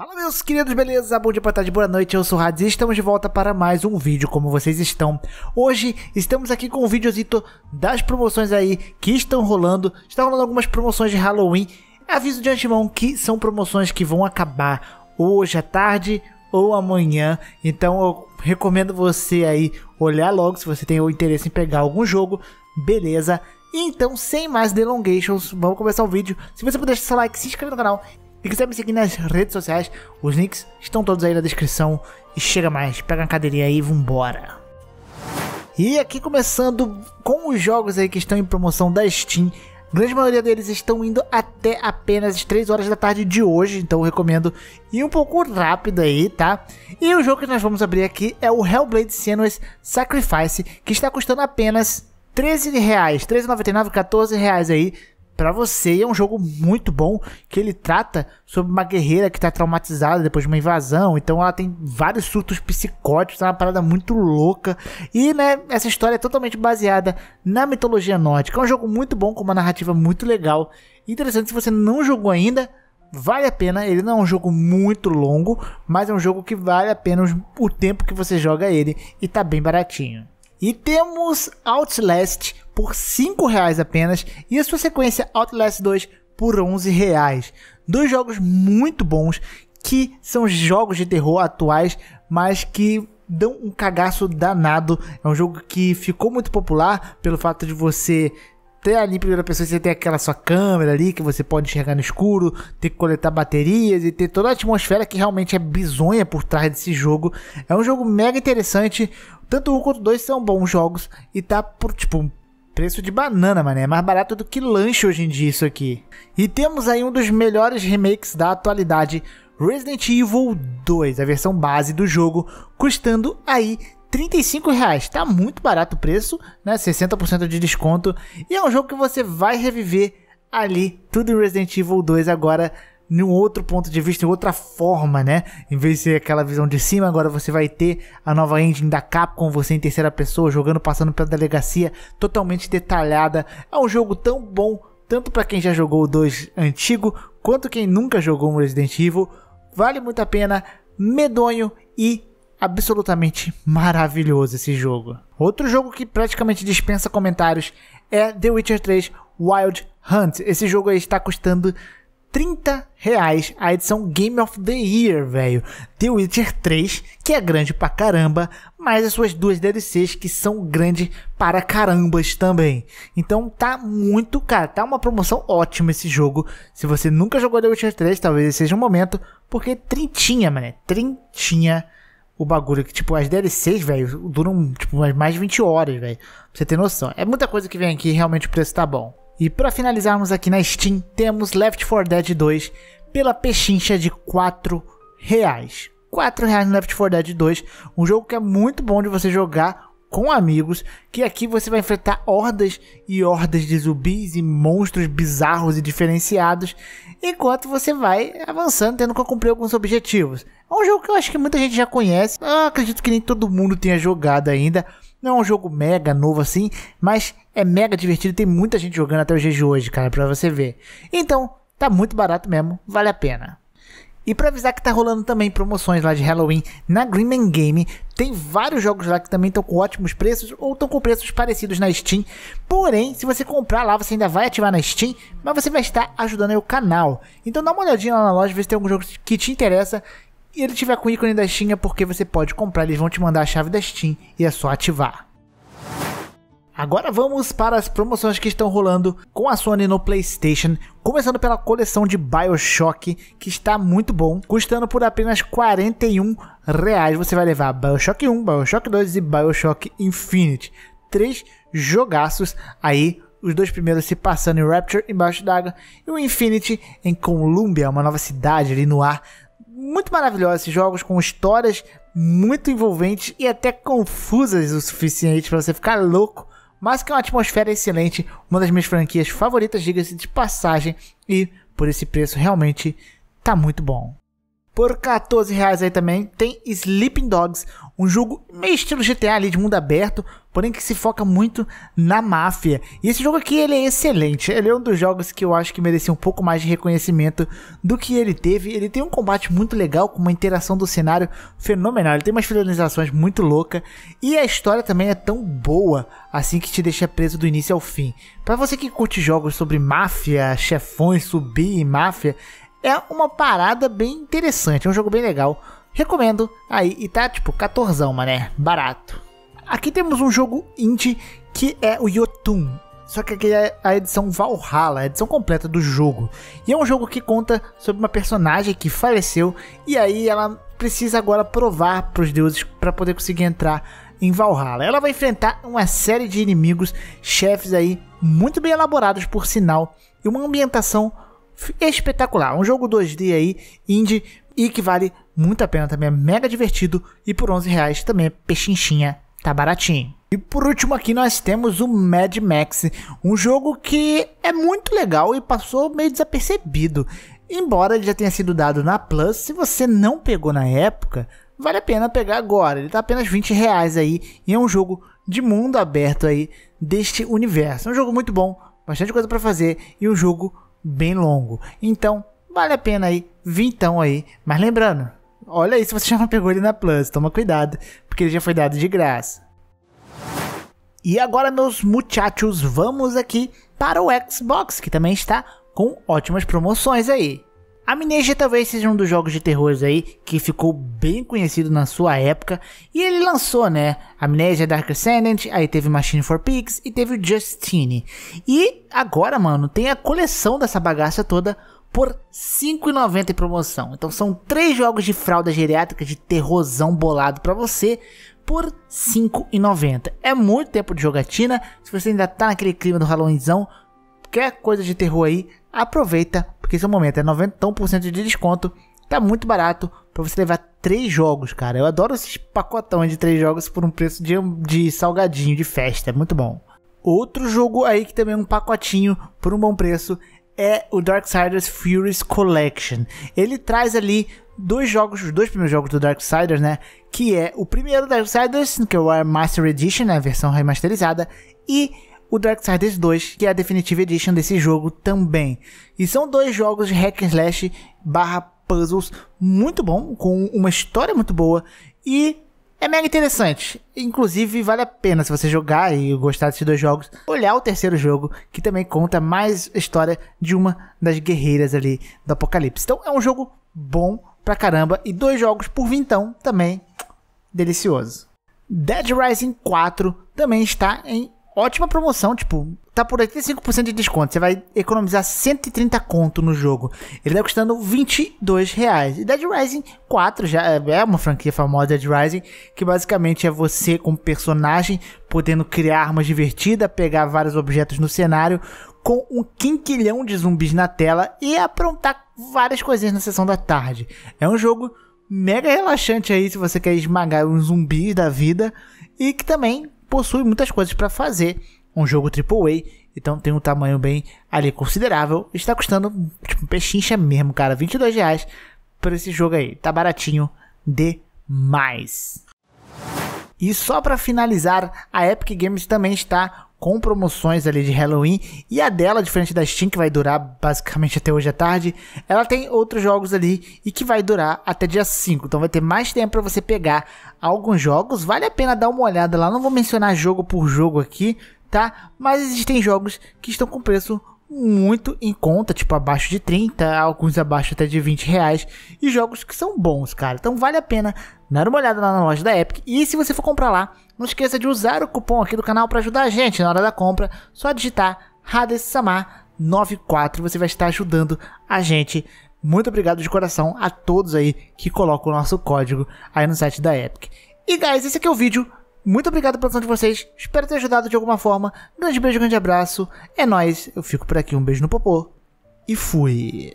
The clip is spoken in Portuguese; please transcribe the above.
Fala meus queridos, beleza? Bom dia, boa tarde, boa noite, eu sou o Hades e estamos de volta para mais um vídeo, como vocês estão. Hoje estamos aqui com um videozito das promoções aí que estão rolando. estão rolando algumas promoções de Halloween. É aviso de antemão que são promoções que vão acabar hoje à tarde ou amanhã. Então eu recomendo você aí olhar logo se você tem o interesse em pegar algum jogo, beleza? Então, sem mais delongations, vamos começar o vídeo. Se você puder deixar seu like, se inscreve no canal e quiser me seguir nas redes sociais, os links estão todos aí na descrição. E chega mais, pega uma cadeirinha aí e vambora. E aqui começando com os jogos aí que estão em promoção da Steam. A grande maioria deles estão indo até apenas 3 horas da tarde de hoje, então eu recomendo ir um pouco rápido aí, tá? E o jogo que nós vamos abrir aqui é o Hellblade Senua's Sacrifice, que está custando apenas 13 reais, 13,99, 14 reais aí, para você. E é um jogo muito bom que ele trata sobre uma guerreira que está traumatizada depois de uma invasão. Então ela tem vários surtos psicóticos, é uma parada muito louca. E né, essa história é totalmente baseada na mitologia nórdica. É um jogo muito bom com uma narrativa muito legal. Interessante se você não jogou ainda, vale a pena. Ele não é um jogo muito longo, mas é um jogo que vale a pena o tempo que você joga ele e tá bem baratinho. E temos Outlast por R$ reais apenas e a sua sequência Outlast 2 por R$ reais. Dois jogos muito bons que são jogos de terror atuais, mas que dão um cagaço danado. É um jogo que ficou muito popular pelo fato de você ali em primeira pessoa, você tem aquela sua câmera ali que você pode enxergar no escuro, tem que coletar baterias e ter toda a atmosfera que realmente é bizonha por trás desse jogo. É um jogo mega interessante. Tanto um quanto dois são bons jogos e tá por tipo preço de banana, mano. É mais barato do que lanche hoje em dia isso aqui. E temos aí um dos melhores remakes da atualidade, Resident Evil 2, a versão base do jogo, custando aí 35 reais, tá muito barato o preço, né? 60% de desconto. E é um jogo que você vai reviver ali tudo em Resident Evil 2 agora num outro ponto de vista, em outra forma, né? Em vez de ser aquela visão de cima, agora você vai ter a nova engine da Capcom, você em terceira pessoa, jogando, passando pela delegacia, totalmente detalhada. É um jogo tão bom, tanto para quem já jogou o 2 antigo, quanto quem nunca jogou um Resident Evil. Vale muito a pena, medonho e absolutamente maravilhoso esse jogo. Outro jogo que praticamente dispensa comentários é The Witcher 3 Wild Hunt. Esse jogo aí está custando 30 reais a edição Game of the Year, velho. The Witcher 3, que é grande pra caramba, mas as suas duas DLCs que são grandes para carambas também. Então tá muito cara, tá uma promoção ótima esse jogo. Se você nunca jogou The Witcher 3, talvez seja o um momento, porque trintinha, mané, trintinha o bagulho. Que, tipo, as DLCs, velho, duram tipo, mais de 20 horas, velho. Pra você ter noção. É muita coisa que vem aqui realmente o preço tá bom. E para finalizarmos aqui na Steam, temos Left 4 Dead 2 pela pechincha de 4 reais. 4 reais no Left 4 Dead 2, um jogo que é muito bom de você jogar com amigos, que aqui você vai enfrentar hordas e hordas de zumbis e monstros bizarros e diferenciados, enquanto você vai avançando, tendo que cumprir alguns objetivos. É um jogo que eu acho que muita gente já conhece, eu acredito que nem todo mundo tenha jogado ainda. Não é um jogo mega novo assim, mas é mega divertido, tem muita gente jogando até hoje dias de hoje, cara, pra você ver. Então, tá muito barato mesmo, vale a pena. E para avisar que tá rolando também promoções lá de Halloween na Greenman Game, tem vários jogos lá que também estão com ótimos preços ou estão com preços parecidos na Steam. Porém, se você comprar lá, você ainda vai ativar na Steam, mas você vai estar ajudando o canal. Então dá uma olhadinha lá na loja, vê se tem algum jogo que te interessa. E ele tiver com o ícone da Steam é porque você pode comprar, eles vão te mandar a chave da Steam e é só ativar. Agora vamos para as promoções que estão rolando com a Sony no PlayStation, começando pela coleção de BioShock, que está muito bom, custando por apenas 41 reais. Você vai levar BioShock 1, BioShock 2 e BioShock Infinite. Três jogaços aí os dois primeiros se passando em Rapture embaixo d'água e o Infinity em Columbia, uma nova cidade ali no ar. Muito maravilhosos esses jogos com histórias muito envolventes e até confusas o suficiente para você ficar louco mas que é uma atmosfera excelente, uma das minhas franquias favoritas, diga-se de passagem, e por esse preço realmente tá muito bom. Por 14 reais aí também tem Sleeping Dogs, um jogo meio estilo GTA ali de mundo aberto, porém que se foca muito na máfia. E esse jogo aqui ele é excelente, ele é um dos jogos que eu acho que merecia um pouco mais de reconhecimento do que ele teve. Ele tem um combate muito legal, com uma interação do cenário fenomenal, ele tem umas finalizações muito louca e a história também é tão boa assim que te deixa preso do início ao fim. Para você que curte jogos sobre máfia, chefões, subir e máfia, é uma parada bem interessante, é um jogo bem legal. Recomendo aí, e tá tipo 14, mané, barato. Aqui temos um jogo indie que é o Yotun. Só que aqui é a edição Valhalla, a edição completa do jogo. E é um jogo que conta sobre uma personagem que faleceu e aí ela precisa agora provar para os deuses para poder conseguir entrar em Valhalla. Ela vai enfrentar uma série de inimigos, chefes aí muito bem elaborados por sinal, e uma ambientação espetacular. Um jogo 2D aí, indie, e que vale muito a pena também. É mega divertido e por 11 reais também é pechinchinha, tá baratinho. E por último aqui nós temos o Mad Max, um jogo que é muito legal e passou meio desapercebido. Embora ele já tenha sido dado na Plus, se você não pegou na época, vale a pena pegar agora. Ele tá apenas 20 reais aí e é um jogo de mundo aberto aí deste universo. É um jogo muito bom, bastante coisa para fazer e um jogo bem longo. Então, vale a pena aí, vintão aí. Mas lembrando, olha aí se você já não pegou ele na Plus, toma cuidado, porque ele já foi dado de graça. E agora, meus muchachos, vamos aqui para o Xbox, que também está com ótimas promoções aí. Amnesia talvez seja um dos jogos de terror aí que ficou bem conhecido na sua época e ele lançou, né? Amnesia Dark Ascendant, aí teve Machine for Pigs e teve Justine. E agora, mano, tem a coleção dessa bagaça toda por 5,90 em promoção. Então são três jogos de fralda geriátrica de terrorzão bolado para você por 5,90. É muito tempo de jogatina. Se você ainda tá naquele clima do Halloweenzão, quer coisa de terror aí, aproveita, porque esse é o momento, é 91% de desconto, tá muito barato para você levar três jogos, cara. Eu adoro esses pacotões de três jogos por um preço de, de salgadinho, de festa, é muito bom. Outro jogo aí que também é um pacotinho por um bom preço é o Darksiders Furious Collection. Ele traz ali dois jogos, os dois primeiros jogos do Darksiders, né? Que é o primeiro Darksiders, que é o Master Edition, né? a versão remasterizada, e o Darksiders 2, que é a Definitive Edition desse jogo também. E são dois jogos de hack and slash barra puzzles muito bom, com uma história muito boa e é mega interessante. Inclusive, vale a pena se você jogar e gostar desses dois jogos, olhar o terceiro jogo, que também conta mais história de uma das guerreiras ali do Apocalipse. Então, é um jogo bom pra caramba e dois jogos por vintão também delicioso. Dead Rising 4 também está em ótima promoção, tipo, tá por 85% de desconto. Você vai economizar 130 conto no jogo. Ele tá custando 22 reais. E Dead Rising 4 já é, é uma franquia famosa Dead Rising, que basicamente é você como personagem podendo criar armas divertidas, pegar vários objetos no cenário, com um quinquilhão de zumbis na tela e aprontar várias coisinhas na sessão da tarde. É um jogo mega relaxante aí se você quer esmagar uns zumbis da vida e que também possui muitas coisas para fazer. Um jogo AAA, então tem um tamanho bem ali considerável. Está custando tipo, pechincha mesmo, cara, 22 reais por esse jogo aí. Tá baratinho demais. E só para finalizar, a Epic Games também está com promoções ali de Halloween. E a dela, diferente da Steam, que vai durar basicamente até hoje à tarde, ela tem outros jogos ali e que vai durar até dia 5. Então vai ter mais tempo para você pegar alguns jogos. Vale a pena dar uma olhada lá. Não vou mencionar jogo por jogo aqui, tá? Mas existem jogos que estão com preço muito em conta, tipo abaixo de 30, alguns abaixo até de 20 reais, e jogos que são bons, cara. Então vale a pena dar uma olhada lá na loja da Epic. E se você for comprar lá, não esqueça de usar o cupom aqui do canal para ajudar a gente na hora da compra. Só digitar Hades Samar 94, você vai estar ajudando a gente. Muito obrigado de coração a todos aí que colocam o nosso código aí no site da Epic. E guys, esse aqui é o vídeo muito obrigado pela atenção de vocês. Espero ter ajudado de alguma forma. Grande beijo, grande abraço. É nóis. Eu fico por aqui. Um beijo no popô. E fui.